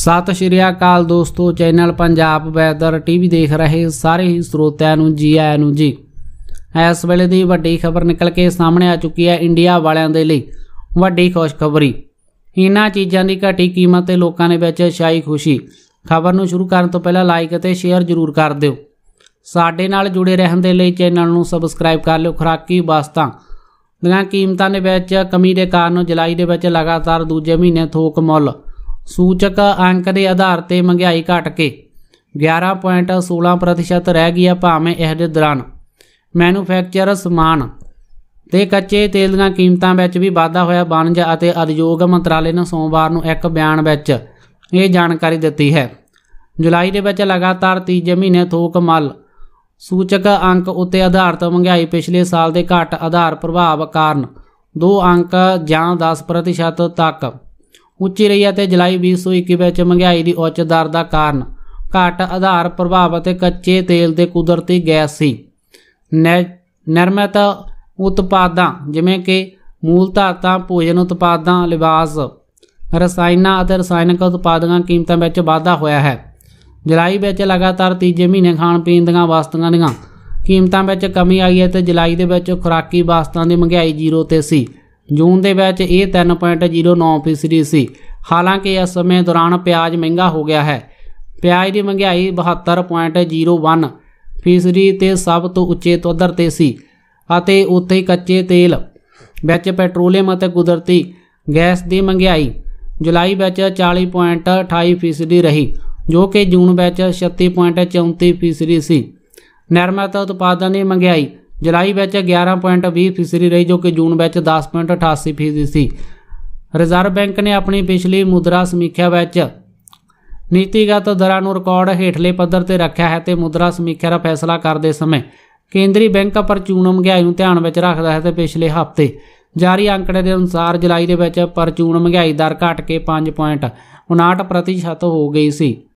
ਸਤਿ ਸ਼੍ਰੀ ਅਕਾਲ ਦੋਸਤੋ channel Punjab weather TV ਦੇਖ ਰਹੇ ਸਾਰੇ ਹੀ ਸਰੋਤਿਆਂ ਨੂੰ ਜੀ ਆਇਆਂ ਨੂੰ ਜੀ ਇਸ ਵੇਲੇ ਦੀ ਵੱਡੀ ਖਬਰ ਨਿਕਲ ਕੇ ਸਾਹਮਣੇ ਆ ਚੁੱਕੀ ਹੈ ਇੰਡੀਆ ਵਾਲਿਆਂ ਦੇ ਲਈ ਵੱਡੀ ਖੁਸ਼ਖਬਰੀ ਇਹਨਾਂ ਚੀਜ਼ਾਂ ਦੀ ਘਟੀ ਕੀਮਤ ਤੇ ਲੋਕਾਂ ਦੇ ਵਿੱਚ ਛਾਈ ਖੁਸ਼ੀ ਖਬਰ ਨੂੰ ਸ਼ੁਰੂ ਕਰਨ ਤੋਂ ਪਹਿਲਾਂ ਲਾਈਕ ਅਤੇ ਸ਼ੇਅਰ ਜ਼ਰੂਰ ਕਰ ਦਿਓ ਸਾਡੇ ਨਾਲ ਜੁੜੇ ਰਹਿਣ ਦੇ ਲਈ ਚੈਨਲ ਨੂੰ ਸਬਸਕ੍ਰਾਈਬ ਕਰ ਲਿਓ ਖਰਾਕੀ ਵਸਤਾਂ ਦੀਆਂ ਕੀਮਤਾਂ ਦੇ ਵਿੱਚ ਕਮੀ ਦੇ ਕਾਰਨ ਜੁਲਾਈ ਦੇ ਵਿੱਚ ਲਗਾਤਾਰ ਦੂਜੇ ਮਹੀਨੇ ਥੋਕ ਮੁੱਲ ਸੂਚਕ ਅੰਕ ਦੇ ਆਧਾਰ ਤੇ ਮਹਿੰਗਾਈ ਘਟ ਕੇ 11.16% ਰਹਿ ਗਈ ਆ ਭਾਵੇਂ ਇਸ ਦੇ ਦੌਰਾਨ ਮੈਨੂਫੈਕਚਰ ਸਮਾਨ ਤੇ ਕੱਚੇ ਤੇਲ ਦੀਆਂ ਕੀਮਤਾਂ ਵਿੱਚ ਵੀ ਵਾਧਾ ਹੋਇਆ ਵਣਜ ਅਤੇ ਉਦਯੋਗ ਮੰਤਰਾਲੇ ਨੇ ਸੋਮਵਾਰ ਨੂੰ ਇੱਕ ਬਿਆਨ ਵਿੱਚ ਇਹ ਜਾਣਕਾਰੀ ਦਿੱਤੀ ਹੈ ਜੁਲਾਈ ਦੇ ਵਿੱਚ ਲਗਾਤਾਰ ਤੀਜੇ ਮਹੀਨੇ ਥੋਕ ਮਲ ਸੂਚਕ ਅੰਕ ਉੱਤੇ ਆਧਾਰਿਤ ਮਹਿੰਗਾਈ ਪਿਛਲੇ ਸਾਲ ਦੇ ਘਟ ਆਧਾਰ ਪ੍ਰਭਾਵ ਕਾਰਨ 2 ਅੰਕ ਜਾਂ 10% ਤੱਕ ਉੱਚੀ ਰਹੀ ਅਤੇ ਜੁਲਾਈ 2021 ਵਿੱਚ ਮਹਿੰਗਾਈ ਦੀ ਉੱਚ ਦਰ ਦਾ ਕਾਰਨ ਘਟ ਆਧਾਰ ਪ੍ਰਭਾਵ ਅਤੇ ਕੱਚੇ ਤੇਲ ਦੇ ਕੁਦਰਤੀ ਗੈਸ ਸੀ ਨਿਰਮਿਤ ਉਤਪਾਦਾਂ ਜਿਵੇਂ ਕਿ ਮੂਲ ਧਾਤਾਂ ਭੋਜਨ ਉਤਪਾਦਾਂ ਲਿਬਾਸ ਰਸਾਇਣਾਂ ਅਤੇ ਰਸਾਇਣਕ ਉਤਪਾਦਾਂ ਕੀਮਤਾਂ ਵਿੱਚ ਵਾਧਾ ਹੋਇਆ ਹੈ ਜੁਲਾਈ ਵਿੱਚ ਲਗਾਤਾਰ ਤੀਜੇ ਮਹੀਨੇ ਖਾਣ ਪੀਣ ਦੀਆਂ ਵਸਤਾਂ ਦੀਆਂ ਕੀਮਤਾਂ ਵਿੱਚ ਕਮੀ ਆਈ ਹੈ ਤੇ ਜੁਲਾਈ ਦੇ ਵਿੱਚ ਖੁਰਾਕੀ ਵਸਤਾਂ ਦੀ ਮਹਿੰਗਾਈ ਜ਼ੀਰੋ ਤੇ ਸੀ ਜੂਨ ਦੇ ਵਿੱਚ ਇਹ 3.09% ਸੀ ਹਾਲਾਂਕਿ ਇਸ ਸਮੇਂ ਦੌਰਾਨ ਪਿਆਜ਼ ਮਹਿੰਗਾ ਹੋ ਗਿਆ ਹੈ ਪਿਆਜ਼ ਦੀ ਮਹਿੰਗਾਈ 72.01% ਤੇ ਸਭ ਤੋਂ ਉੱਚੇ ਪੱਧਰ ਤੇ ਸੀ ਅਤੇ ਉੱਥੇ ਕੱਚੇ ਤੇਲ ਵਿੱਚ ਪੈਟਰੋਲੀਅਮ ਅਤੇ ਕੁਦਰਤੀ ਗੈਸ ਦੀ ਮਹਿੰਗਾਈ ਜੁਲਾਈ ਵਿੱਚ 40.28% ਰਹੀ ਜੋ ਕਿ ਜੂਨ ਵਿੱਚ 36.34% ਸੀ ਨਿਰਮਤ ਉਤਪਾਦਾਂ ਦੀ ਮਹਿੰਗਾਈ ਜੁਲਾਈ ਵਿੱਚ 11.20 ਫੀਸਦੀ ਰਹੀ ਜੋ ਕਿ ਜੂਨ ਵਿੱਚ 10.88 ਫੀਸਦੀ ਸੀ ਰਿਜ਼ਰਵ ਬੈਂਕ ਨੇ ਆਪਣੀ ਪਿਛਲੀ ਮੁਦਰਾ ਸਮੀਖਿਆ ਵਿੱਚ ਨੀਤੀਗਤ ਦਰਾਂ ਨੂੰ ਰਿਕਾਰਡ ਹੇਠਲੇ ਪੱਧਰ ਤੇ ਰੱਖਿਆ ਹੈ ਤੇ ਮੁਦਰਾ ਸਮੀਖਿਆ ਦਾ ਫੈਸਲਾ ਕਰਦੇ ਸਮੇਂ ਕੇਂਦਰੀ ਬੈਂਕ ਪਰਚੂਨ ਮਹਿੰਗਾਈ ਨੂੰ ਧਿਆਨ ਵਿੱਚ ਰੱਖਦਾ ਹੈ ਤੇ ਪਿਛਲੇ ਹਫ਼ਤੇ ਜਾਰੀ ਅੰਕੜੇ ਦੇ ਅਨੁਸਾਰ ਜੁਲਾਈ ਦੇ ਵਿੱਚ ਪਰਚੂਨ ਮਹਿੰਗਾਈ ਦਰ ਘਟ ਕੇ 5.59% ਹੋ ਗਈ ਸੀ